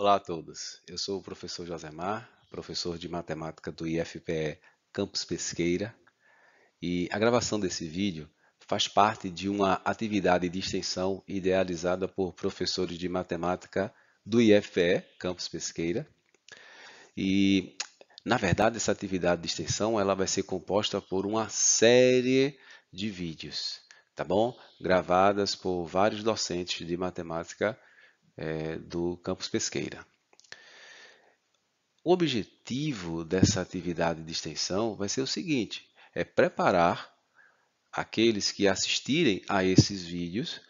Olá a todos, eu sou o professor Josemar, professor de matemática do IFPE Campus Pesqueira, e a gravação desse vídeo faz parte de uma atividade de extensão idealizada por professores de matemática do IFPE Campus Pesqueira. E, na verdade, essa atividade de extensão ela vai ser composta por uma série de vídeos, tá bom? Gravadas por vários docentes de matemática é, do campus Pesqueira. O objetivo dessa atividade de extensão vai ser o seguinte: é preparar aqueles que assistirem a esses vídeos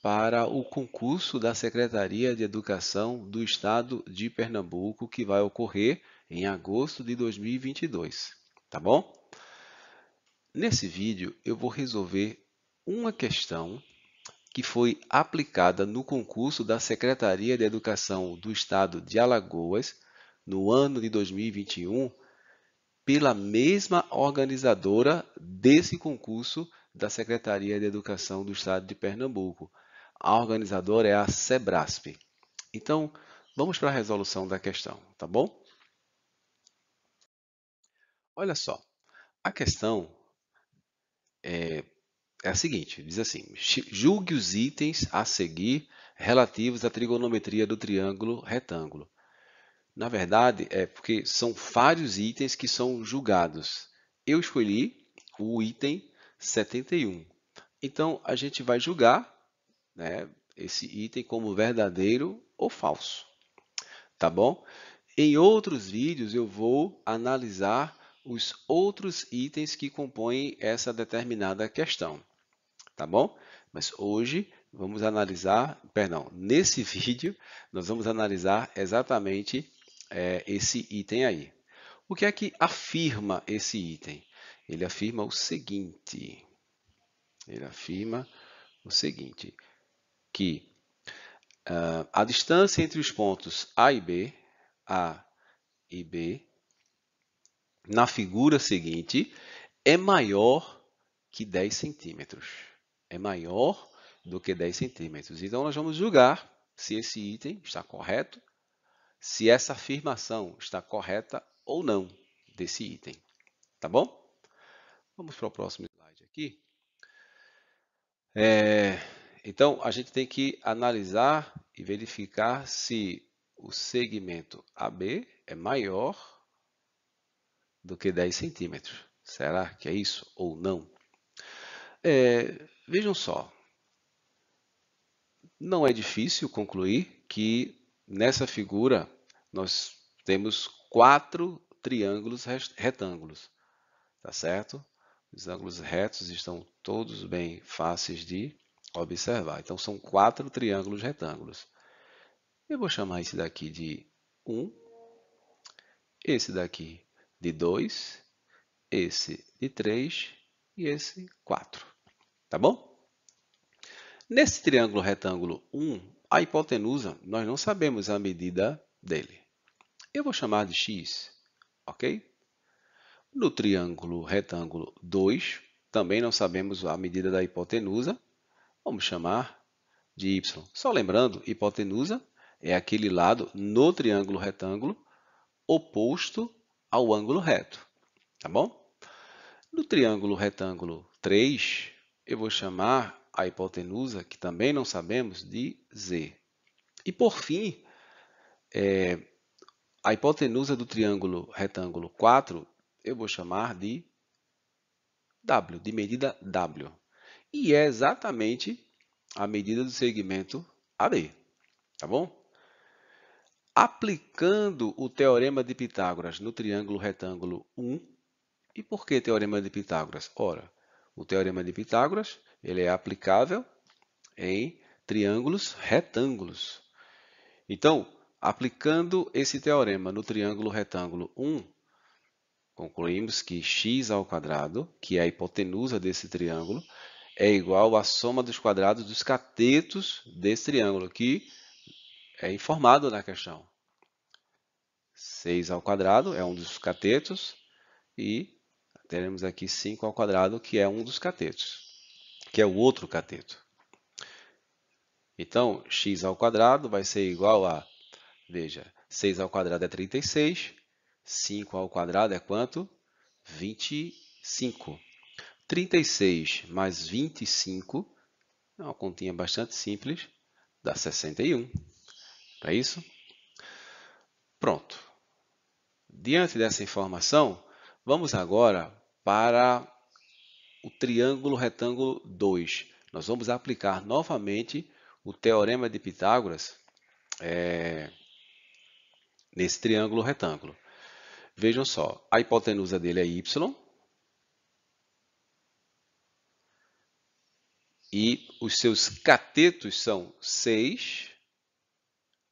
para o concurso da Secretaria de Educação do Estado de Pernambuco que vai ocorrer em agosto de 2022, tá bom? Nesse vídeo eu vou resolver uma questão que foi aplicada no concurso da Secretaria de Educação do Estado de Alagoas no ano de 2021 pela mesma organizadora desse concurso da Secretaria de Educação do Estado de Pernambuco. A organizadora é a Sebrasp. Então, vamos para a resolução da questão, tá bom? Olha só, a questão é, é a seguinte: diz assim, julgue os itens a seguir relativos à trigonometria do triângulo retângulo. Na verdade, é porque são vários itens que são julgados. Eu escolhi o item 71. Então, a gente vai julgar né, esse item como verdadeiro ou falso. Tá bom? Em outros vídeos, eu vou analisar os outros itens que compõem essa determinada questão tá bom? Mas hoje vamos analisar, perdão, nesse vídeo nós vamos analisar exatamente é, esse item aí. O que é que afirma esse item? Ele afirma o seguinte, ele afirma o seguinte, que uh, a distância entre os pontos A e B, A e B, na figura seguinte, é maior que 10 centímetros é maior do que 10 centímetros. Então, nós vamos julgar se esse item está correto, se essa afirmação está correta ou não desse item. Tá bom? Vamos para o próximo slide aqui. É, então, a gente tem que analisar e verificar se o segmento AB é maior do que 10 centímetros. Será que é isso ou não? É, vejam só, não é difícil concluir que nessa figura nós temos quatro triângulos retângulos, tá certo? Os ângulos retos estão todos bem fáceis de observar. Então, são quatro triângulos retângulos. Eu vou chamar esse daqui de 1, esse daqui de 2, esse de 3 e esse 4 tá bom? Nesse triângulo retângulo 1, a hipotenusa, nós não sabemos a medida dele. Eu vou chamar de x, ok? No triângulo retângulo 2, também não sabemos a medida da hipotenusa, vamos chamar de y. Só lembrando, hipotenusa é aquele lado no triângulo retângulo oposto ao ângulo reto, tá bom? No triângulo retângulo 3, eu vou chamar a hipotenusa, que também não sabemos, de Z. E por fim, é, a hipotenusa do triângulo retângulo 4, eu vou chamar de W, de medida W. E é exatamente a medida do segmento AB, tá bom? Aplicando o teorema de Pitágoras no triângulo retângulo 1, e por que teorema de Pitágoras? Ora, o teorema de Pitágoras ele é aplicável em triângulos retângulos. Então, aplicando esse teorema no triângulo retângulo 1, concluímos que x ao quadrado, que é a hipotenusa desse triângulo, é igual à soma dos quadrados dos catetos desse triângulo, que é informado na questão. 6 ao quadrado é um dos catetos e teremos aqui 5 ao quadrado, que é um dos catetos, que é o outro cateto. Então, x ao quadrado vai ser igual a, veja, 6 ao quadrado é 36, 5 ao quadrado é quanto? 25. 36 mais 25, é uma continha bastante simples, dá 61. Não é isso? Pronto. Diante dessa informação, Vamos agora para o triângulo retângulo 2. Nós vamos aplicar novamente o Teorema de Pitágoras é, nesse triângulo retângulo. Vejam só, a hipotenusa dele é y e os seus catetos são 6,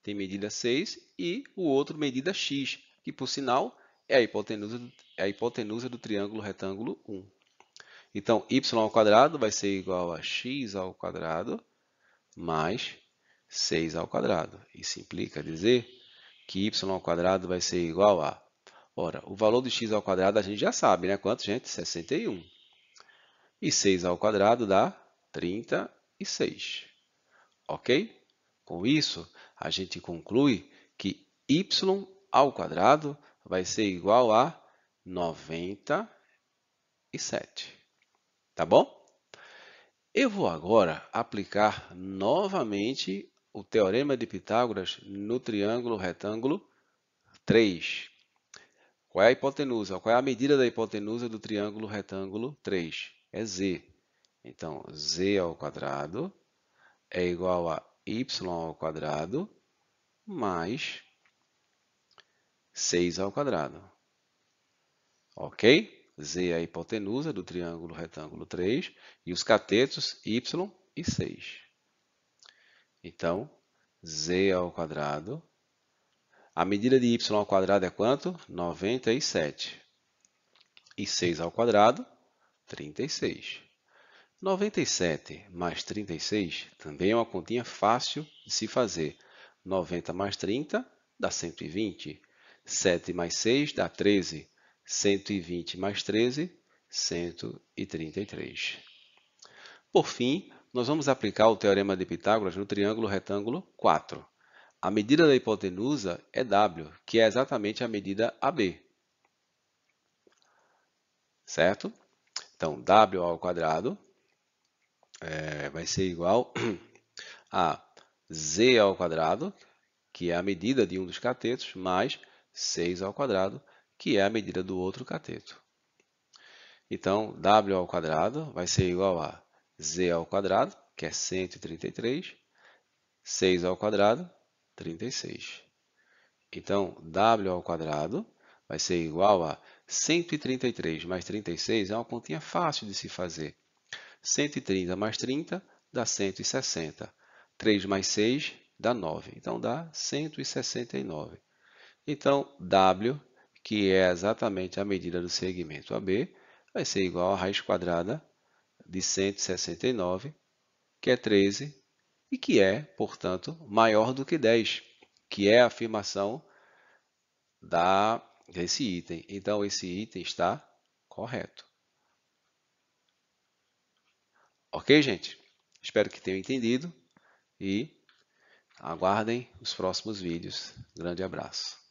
tem medida 6, e o outro medida x, que por sinal é a hipotenusa é a hipotenusa do triângulo retângulo 1. Então, y ao quadrado vai ser igual a x ao quadrado mais 6 ao quadrado. Isso implica dizer que y ao quadrado vai ser igual a... Ora, o valor de x ao quadrado a gente já sabe, né? Quanto, gente? 61. E 6 ao quadrado dá 36. Ok? Com isso, a gente conclui que y ao quadrado vai ser igual a 97. Tá bom? Eu vou agora aplicar novamente o Teorema de Pitágoras no triângulo retângulo 3. Qual é a hipotenusa? Qual é a medida da hipotenusa do triângulo retângulo 3? É z. Então, z ao quadrado é igual a y ao quadrado mais 6 ao quadrado. Ok? Z é a hipotenusa do triângulo retângulo 3 e os catetos Y e 6. Então, Z ao quadrado. A medida de Y ao quadrado é quanto? 97. E 6 ao quadrado, 36. 97 mais 36 também é uma continha fácil de se fazer. 90 mais 30 dá 120. 7 mais 6 dá 13. 120 mais 13, 133. Por fim, nós vamos aplicar o Teorema de Pitágoras no triângulo retângulo 4. A medida da hipotenusa é W, que é exatamente a medida AB. Certo? Então, W ao quadrado é, vai ser igual a Z ao quadrado, que é a medida de um dos catetos, mais 6 ao quadrado, que é a medida do outro cateto. Então, W ao quadrado vai ser igual a Z ao quadrado, que é 133, 6 ao quadrado, 36. Então, W ao quadrado vai ser igual a 133 mais 36 é uma continha fácil de se fazer. 130 mais 30 dá 160. 3 mais 6 dá 9. Então, dá 169. Então, W que é exatamente a medida do segmento AB, vai ser igual a raiz quadrada de 169, que é 13, e que é, portanto, maior do que 10, que é a afirmação da, desse item. Então, esse item está correto. Ok, gente? Espero que tenham entendido e aguardem os próximos vídeos. Grande abraço.